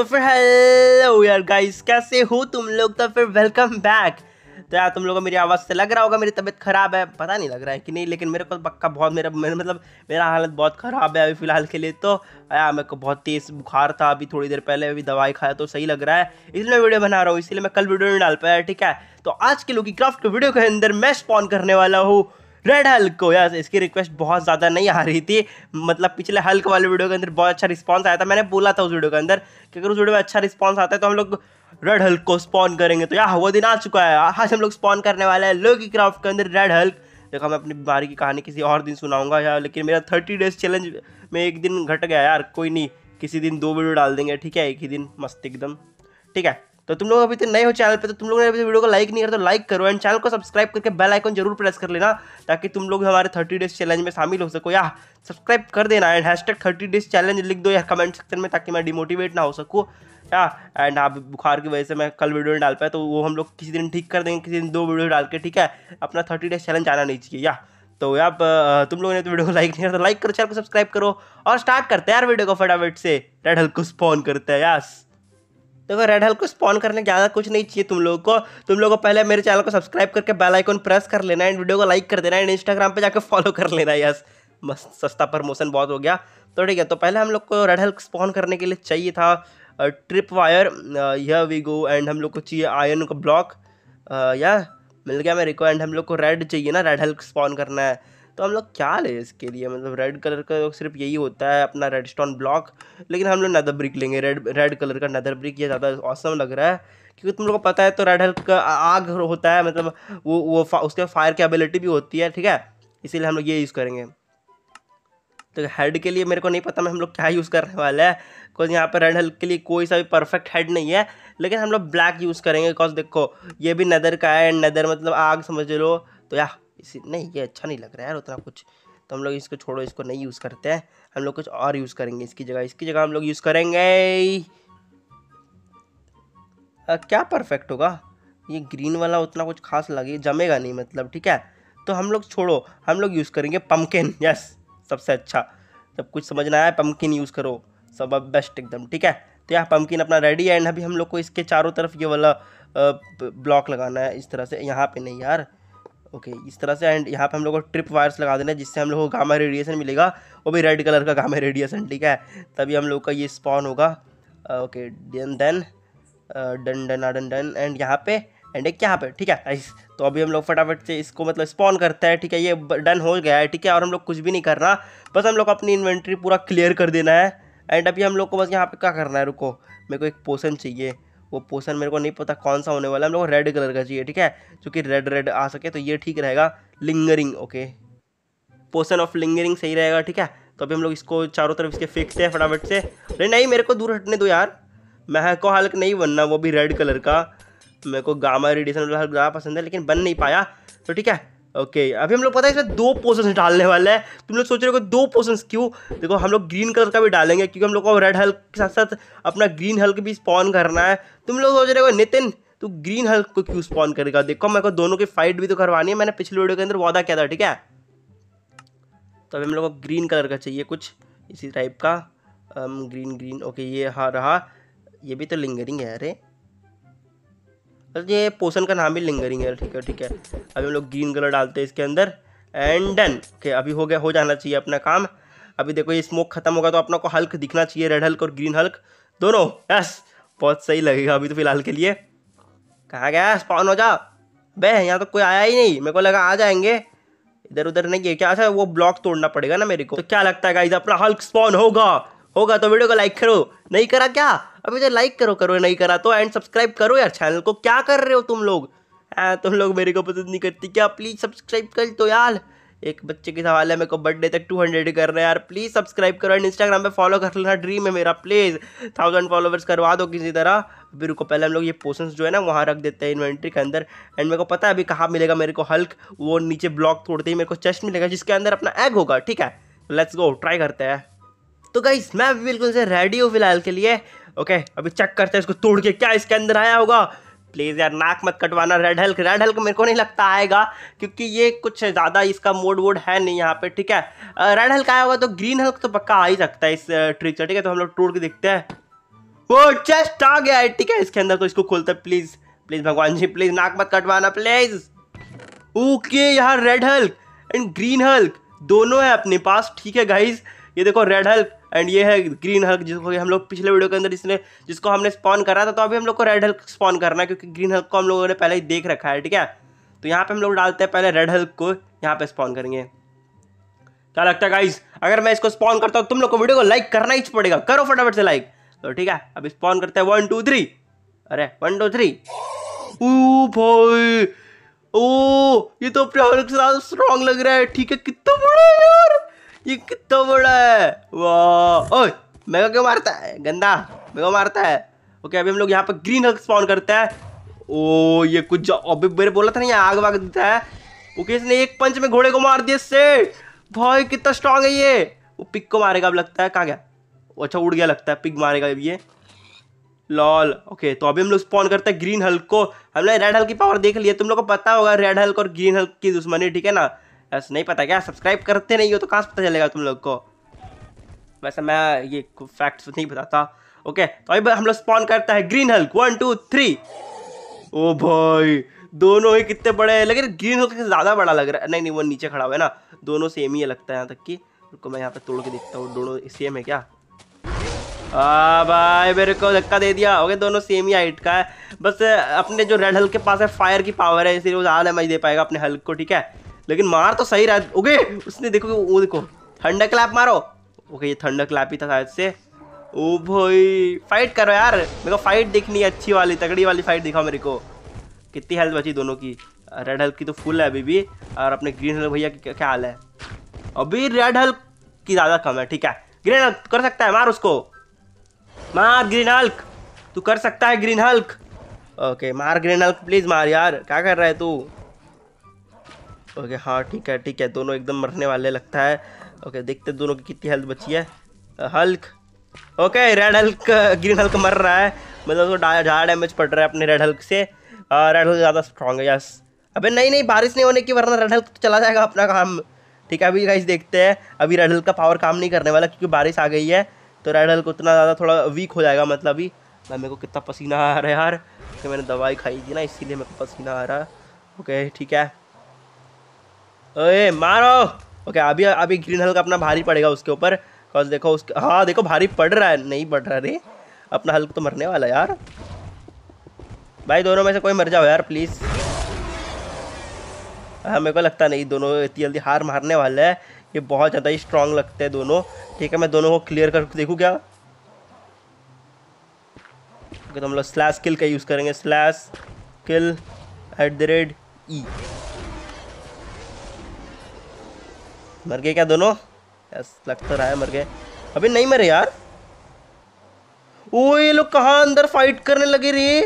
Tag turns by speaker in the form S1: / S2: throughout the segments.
S1: तो फिर हेलो यार गाइस कैसे हो तुम लोग तो फिर वेलकम बैक तो यार तुम लोगों को मेरी आवाज़ से लग रहा होगा मेरी तबीयत ख़राब है पता नहीं लग रहा है कि नहीं लेकिन मेरे को पक्का बहुत मेरा मतलब मेरा हालत बहुत ख़राब है अभी फ़िलहाल के लिए तो यार मेरे को बहुत तेज़ बुखार था अभी थोड़ी देर पहले अभी दवाई खाया तो सही लग रहा है इसलिए मैं वीडियो बना रहा हूँ इसलिए मैं कल वीडियो नहीं डाल पाया ठीक है तो आज के लोग क्राफ्ट वीडियो के अंदर मैं स्पॉन करने वाला हूँ रेड हल्क को यार इसकी रिक्वेस्ट बहुत ज़्यादा नहीं आ रही थी मतलब पिछले हल्क वाले वीडियो के अंदर बहुत अच्छा रिस्पॉन्स आया था मैंने बोला था उस वीडियो के अंदर कि अगर उस वीडियो में अच्छा रिस्पॉन्स आता है तो हम लोग रेड हल्क को स्पॉन करेंगे तो यार वो दिन आ चुका है आज हम लोग स्पॉन करने वाले हैं लोकी क्राफ्ट के अंदर रेड हल्क देखो मैं अपनी बीमारी की कहानी किसी और दिन सुनाऊंगा यार लेकिन मेरा थर्टी डेज चैलेंज में एक दिन घट गया यार कोई नहीं किसी दिन दो वीडियो डाल देंगे ठीक है एक ही दिन मस्त एकदम ठीक है तो तुम लोग अभी तो नए हो चैनल पे तो तुम लोग ने अभी वीडियो को लाइक नहीं करा तो लाइक करो एंड चैनल को सब्सक्राइब करके बेल आइकन जरूर प्रेस कर लेना ताकि तुम लोग हमारे थर्टी डेज चैलेंज में शामिल हो सको या सब्सक्राइब कर देना and hashtag thirty days challenge लिख दो या कमेंट सेक्शन में ताकि मैं डिमोटिवेट ना हो सकूँ या एंड आप बुखार की वजह से मैं कल वीडियो नहीं डाल पाया तो वो हम लोग किसी दिन ठीक कर देंगे किसी दिन दो वीडियो डाल के ठीक है अपना थर्टी डेज चैलेंज आना नहीं चाहिए या तो यार तुम लोगों ने तो वीडियो को लाइक नहीं करता तो लाइक करो चैनल को सब्सक्राइब करो और स्टार्ट करते हैं यार वीडियो को फटाफट से रेड हल्क को स्पॉन करते हैं यस तो अगर रेड हल को स्पॉन करने ज़्यादा कुछ नहीं चाहिए तुम लोगों को तुम लोगों को पहले मेरे चैनल को सब्सक्राइब करके बेल आइकन प्रेस कर लेना एंड वीडियो को लाइक कर देना एंड इंस्टाग्राम पर जाकर फॉलो कर लेना यस मस्त सस्ता प्रमोशन बहुत हो गया तो ठीक है तो पहले हम लोग को रेड हल्क स्पॉन करने के लिए चाहिए था ट्रिप वायर यह वी गो एंड हम लोग को चाहिए आयन का ब्लॉक या मिल गया मेरे को एंड हम लोग को रेड चाहिए ना रेड हल्क स्पॉन करना है तो हम लोग क्या लें इसके लिए मतलब रेड कलर का तो सिर्फ यही होता है अपना रेड स्टोन ब्लॉक लेकिन हम लोग नदर ब्रिक लेंगे रेड रेड कलर का नदर ब्रिक ये ज़्यादा औसम लग रहा है क्योंकि तुम लोग को पता है तो रेड हल्क आग होता है मतलब वो वो फा, उसके फायर की एबिलिटी भी होती है ठीक है इसीलिए हम लोग ये यूज़ करेंगे तो हेड के लिए मेरे को नहीं पता मैं हम लोग क्या यूज़ करने वाला है बिकॉज यहाँ पर रेड हल्क के लिए कोई सा भी परफेक्ट हेड नहीं है लेकिन हम लोग ब्लैक यूज़ करेंगे बिकॉज देखो ये भी नदर का है नदर मतलब आग समझ लो तो या इसी नहीं ये अच्छा नहीं लग रहा है यार उतना कुछ तो हम लोग इसको छोड़ो इसको नहीं यूज़ करते हैं हम लोग कुछ और यूज़ करेंगे इसकी जगह इसकी जगह हम लोग यूज़ करेंगे आ, क्या परफेक्ट होगा ये ग्रीन वाला उतना कुछ खास लगे जमेगा नहीं मतलब ठीक है तो हम लोग छोड़ो हम लोग यूज़ करेंगे पम्पकिन यस सबसे अच्छा सब कुछ समझ में आया पम्पकिन यूज़ करो सब अब बेस्ट एकदम ठीक है तो यहाँ पम्पकिन अपना रेडी है एंड अभी हम लोग को इसके चारों तरफ ये वाला ब्लॉक लगाना है इस तरह से यहाँ पे नहीं यार ओके इस तरह से एंड यहाँ पे हम लोग को ट्रिप वायर्स लगा देना जिससे हम लोग को गामा रेडिएशन मिलेगा वो भी रेड कलर का गामा रेडिएशन ठीक है तभी हम लोग का ये स्पॉन होगा okay done done done done done done and यहाँ पे एंड एक यहाँ पे ठीक है तो अभी हम लोग फटाफट से इसको मतलब स्पॉन करते हैं ठीक है ये डन हो गया है ठीक है और हम लोग कुछ भी नहीं करना बस हम लोग अपनी इन्वेंट्री पूरा क्लियर कर देना है एंड अभी हम लोग को बस यहाँ पे क्या करना है रुको मेरे को एक पोशन चाहिए वो पोषण मेरे को नहीं पता कौन सा होने वाला है हम लोग रेड कलर का चाहिए ठीक है जो कि रेड रेड आ सके तो ये ठीक रहेगा lingering okay portion of lingering सही रहेगा ठीक है तो अभी हम लोग इसको चारों तरफ इसके फिक्स है फटाफट से अरे नहीं मेरे को दूर हटने दो यार महको हल्क नहीं बनना वो भी रेड कलर का मेरे को गामा रेडिएशन वाला हल्क ज़्यादा पसंद है लेकिन बन नहीं पाया तो ठीक है ओके okay, अभी हम लोग पता है इसमें दो पोशन डालने वाले हैं तुम लोग सोच रहे हो दो पोशन क्यों देखो हम लोग ग्रीन कलर का भी डालेंगे क्योंकि हम लोग को रेड हल्क के साथ साथ अपना ग्रीन हल्क भी स्पॉन करना है तुम लोग सोच रहे हो नितिन तू ग्रीन हल्क को क्यों स्पॉन करेगा देखो मेरे को दोनों की फाइट भी तो करवानी है मैंने पिछले वीडियो के अंदर वादा किया था ठीक है तो अभी हम लोग को ग्रीन कलर का चाहिए कुछ इसी टाइप का ग्रीन ग्रीन ओके ये हाँ रहा ये भी तो लिंगरिंग है अरे ये पोषण का नाम ही लिंगरिंग है ठीक है ठीक है अभी हम लोग ग्रीन कलर डालते हैं इसके अंदर एंड डन के अभी हो गया हो जाना चाहिए अपना काम अभी देखो ये स्मोक खत्म होगा तो अपना को हल्क दिखना चाहिए रेड हल्क और ग्रीन हल्क दोनों यस बहुत सही लगेगा अभी तो फिलहाल के लिए कहाँ गया स्पॉन हो जा बे यहाँ तो कोई आया ही नहीं मेरे को लगा आ जाएंगे इधर उधर नहीं है क्या अच्छा वो ब्लॉक तोड़ना पड़ेगा ना मेरे को तो क्या लगता है अपना हल्क स्पॉन होगा होगा तो वीडियो को लाइक करो नहीं करा क्या अभी तो लाइक करो करो नहीं करा तो एंड सब्सक्राइब करो यार चैनल को क्या कर रहे हो तुम लोग आ, तुम लोग मेरे को पसंद नहीं करती क्या प्लीज़ सब्सक्राइब कर तो यार एक बच्चे के सवाल है मेरे को बर्थडे तक टू हंड्रेड रहे हैं यार प्लीज़ सब्सक्राइब करो एंड इंस्टाग्राम पे फॉलो कर लेना ड्रीम है मेरा प्लीज़ थाउजेंड फॉलोवर्स करवा दो किसी तरह अभी रुको पहले हम लोग ये पोशन जो है ना वहाँ रख देते हैं इन्वेंट्री के अंदर एंड मेरे को पता है अभी कहाँ मिलेगा मेरे को हल्क वो नीचे ब्लॉक तोड़ते ही मेरे को चेस्ट मिलेगा जिसके अंदर अपना एग होगा ठीक है लेट्स गो ट्राई करते हैं तो गाइस मैं भी बिल्कुल से रेडी हूँ फिलहाल के लिए ओके अभी चेक करते हैं इसको तोड़ के क्या इसके अंदर आया होगा प्लीज़ यार नाक मत कटवाना रेड हल्क रेड हल्क मेरे को नहीं लगता आएगा क्योंकि ये कुछ ज़्यादा इसका मोड वोड है नहीं यहाँ पे ठीक है रेड हल्क आया होगा तो ग्रीन हल्क तो पक्का आ ही सकता है इस ट्री से ठीक है तो हम लोग टूट के देखते हैं वो चेस्ट आ गया है ठीक है इसके अंदर तो इसको खोलते प्लीज़ प्लीज़ भगवान जी प्लीज़ नाक मत कटवाना प्लीज़ ओके यहाँ Red Hulk and Green Hulk दोनों है अपने पास ठीक है गाइज ये देखो रेड हल्क एंड ये है ग्रीन हल्क जिसको हम लोग पिछले वीडियो के अंदर इसने जिसको हमने स्पॉन करा था तो अभी हम लोग को रेड हल्क स्पॉन करना है क्योंकि ग्रीन हल्क को हम लोगों ने पहले ही देख रखा है ठीक है तो यहाँ पे हम लोग डालते हैं पहले रेड हल्क को यहाँ पे स्पॉन करेंगे क्या लगता है गाइज अगर मैं इसको स्पॉन करता हूँ तुम लोग को वीडियो को लाइक करना ही पड़ेगा करो फटाफट से लाइक तो ठीक है अब स्पॉन करते हैं वन टू थ्री अरे वन टू थ्री ओ ओ ये तो अपने हल्क से ज़्यादा स्ट्रॉन्ग लग रहा है ठीक है कितना बड़ा यार ये कितना बड़ा है वाह ओए मेरे क्यों मारता है गंदा मेगा मारता है ओके अभी हम लोग यहाँ पर ग्रीन हल्क स्पॉन करते हैं ओ ये कुछ अभी मेरे बोला था ना यहाँ आग वाग देता है ओके इसने एक पंच में घोड़े को मार दिया सेठ भाई कितना स्ट्रांग है ये वो पिक को मारेगा अब लगता है कहाँ गया अच्छा उड़ गया लगता है पिक मारेगा अब ये लॉल ओके तो अभी हम लोग स्पॉन करते हैं ग्रीन हल्क को हमने रेड हल्क की पावर देख लिया तुम लोग को पता होगा रेड हल्क और ग्रीन हल्क की दुश्मनी ठीक है ना ऐसा नहीं पता क्या सब्सक्राइब करते नहीं हो तो कहाँ से पता चलेगा तुम लोग को वैसे मैं ये फैक्ट्स नहीं बताता ओके तो अभी हम लोग स्पॉन करता है Green Hulk one two three ओ भाई दोनों ही कितने बड़े लग रहे ग्रीन हल्क ज़्यादा बड़ा लग रहा है नहीं नहीं वो नीचे खड़ा हुआ है ना दोनों सेम ही है लगता है यहाँ तक कि रुको मैं यहाँ पे तोड़ के देखता हूँ दोनों सेम है क्या आ भाई मेरे को धक्का दे दिया ओके दोनों सेम ही हाइट का है बस अपने जो रेड हल्क के पास है फायर की पावर है इसलिए वो ज़्यादा डैमेज दे पाएगा अपने हल्क को ठीक है लेकिन मार तो सही रहा ओके उसने देखो वो देखो थंडर क्लैप मारो ओके ये थंडर क्लैप ही था शायद से ओ भाई फाइट करो यार मेरे को फाइट दिखनी है अच्छी वाली तगड़ी वाली फाइट दिखाओ मेरे को कितनी हेल्थ बची दोनों की रेड हेल्थ की तो फुल है अभी भी और अपने ग्रीन हल्क भैया की क्या हाल है अभी रेड हल्क की ज़्यादा कम है ठीक है ग्रीन हल्क कर सकता है मार उसको मार ग्रीन हल्क तू कर सकता है ग्रीन हल्क ओके मार ग्रीन हल्क प्लीज़ मार यार क्या कर रहा है तू ओके हाँ ठीक है ठीक है दोनों एकदम मरने वाले लगता है ओके देखते दोनों की कितनी हेल्थ बची है Hulk okay Red Hulk Green Hulk मर रहा है मतलब तो ज़्यादा डैमेज पड़ रहा है अपने रेड हल्क से रेड हल्क ज़्यादा स्ट्रॉग है यस अबे नहीं नहीं बारिश नहीं होने की वरना रेड हल्क तो चला जाएगा अपना काम ठीक है अभी गाइस देखते हैं अभी रेड हल्क का पावर काम नहीं करने वाला क्योंकि बारिश आ गई है तो रेड हल्क उतना ज़्यादा थोड़ा वीक हो जाएगा मतलब अभी मैं मेरे को कितना पसीना आ रहा है यार मैंने दवाई खाई थी ना इसीलिए मेरे को पसीना आ रहा है ओके ठीक है ओए मारो ओके अभी अभी ग्रीन हल्का अपना भारी पड़ेगा उसके ऊपर बिकॉज देखो उसके हाँ देखो भारी पड़ रहा है नहीं पड़ रहा रे अपना हल्क तो मरने वाला यार भाई दोनों में से कोई मर जाओ यार प्लीज़ हाँ मेरे को लगता नहीं दोनों इतनी जल्दी हार मारने वाले है ये बहुत ज़्यादा ही स्ट्रांग लगते हैं दोनों ठीक है मैं दोनों को क्लियर कर देखूँ क्या तो हम लोग स्लैश किल का यूज़ करेंगे slash kill at the rate ई मर गए क्या दोनों लग तो रहा है मर गए अभी नहीं मरे यार ओ ये लोग कहा अंदर फाइट करने लगे रे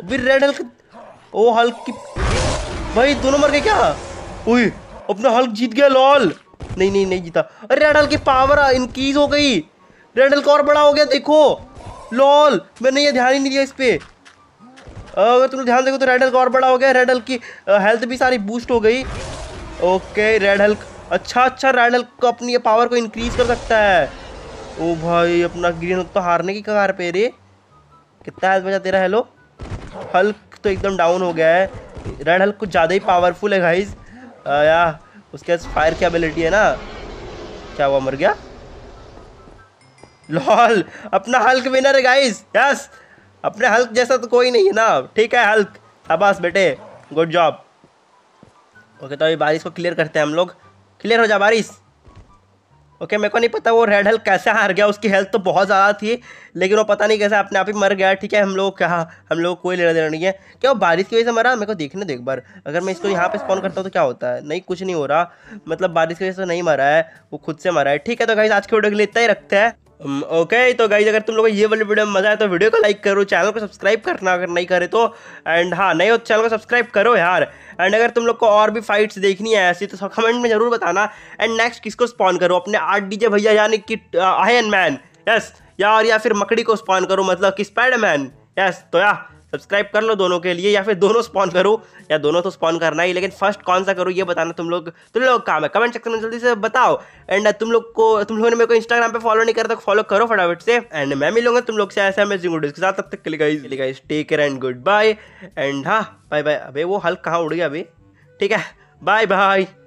S1: अभी रेड हल्क ओ हल्क की भाई दोनों मर गए क्या ओए अपना हल्क जीत गया लॉल नहीं नहीं नहीं जीता अरे रेड हल्क की पावर इंक्रीज हो गई रेड हल्क और बड़ा हो गया देखो लॉल मैंने ये ध्यान ही नहीं दिया इस पर अगर तुम ध्यान देखो तो रेड हल्क और बड़ा हो गया रेड हल्क की हेल्थ भी सारी बूस्ट हो गई ओके रेड हल्क अच्छा अच्छा रेड हल्क को अपनी पावर को इंक्रीज कर सकता है ओ भाई अपना ग्रीन हल्क तो हारने की कगार पे रे कितना हेल्थ बचा तेरा हेलो हल्क तो एकदम डाउन हो गया है रेड हल्क कुछ ज़्यादा ही पावरफुल है गाइज या उसके फायर की एबिलिटी है ना क्या हुआ मर गया लॉल अपना हल्क विनर है गाइस यस अपने हल्क जैसा तो कोई नहीं है ना ठीक है हल्क अबास बेटे गुड जॉब ओके तो अभी बारिश को क्लियर करते हैं हम लोग क्लियर हो जा बारिश ओके मेरे को नहीं पता वो रेड हल्क कैसे हार गया उसकी हेल्थ तो बहुत ज़्यादा थी लेकिन वो पता नहीं कैसे अपने आप ही मर गया ठीक है हम लोग क्या हम लोग कोई लेना देना नहीं है क्या वो बारिश की वजह से मरा मेरे को देखने दो एक बार अगर मैं इसको यहाँ पे स्पॉन करता हूँ तो क्या होता है नहीं कुछ नहीं हो रहा मतलब बारिश की वजह से नहीं मरा है वो खुद से मरा है ठीक है तो गाइज आज के वीडियो के लिए इतना ही रखते हैं ओके um, तो गाइज अगर तुम लोगों को ये वाली वीडियो में मजा आए तो वीडियो को लाइक करो चैनल को सब्सक्राइब करना अगर नहीं करे तो एंड हाँ नहीं हो तो चैनल को सब्सक्राइब करो यार एंड अगर तुम लोग को और भी फाइट्स देखनी है ऐसी तो कमेंट में जरूर बताना एंड नेक्स्ट किसको स्पॉन करो अपने आर्ट डीजे भैया यानी कि आयन मैन यस यार या फिर मकड़ी को स्पॉन करो मतलब कि स्पाइडर मैन यस तो यार सब्सक्राइब कर लो दोनों के लिए या फिर दोनों स्पॉन करो या दोनों तो स्पॉन करना ही लेकिन फर्स्ट कौन सा करो ये बताना तुम लोग तुम लोग काम है कमेंट सेक्शन में जल्दी से बताओ एंड तुम लोग को तुम लोगों ने मेरे को इंस्टाग्राम पे फॉलो नहीं करा तो फॉलो करो फटाफट से एंड मैं मिलूंगा तुम लोग से ऐसे अमेजिंग वीडियोज के साथ तब तक के लिए guys take care and goodbye and हाँ बाय बाय अभी वो हल्क कहाँ उड़ गया अभी ठीक है बाय बाय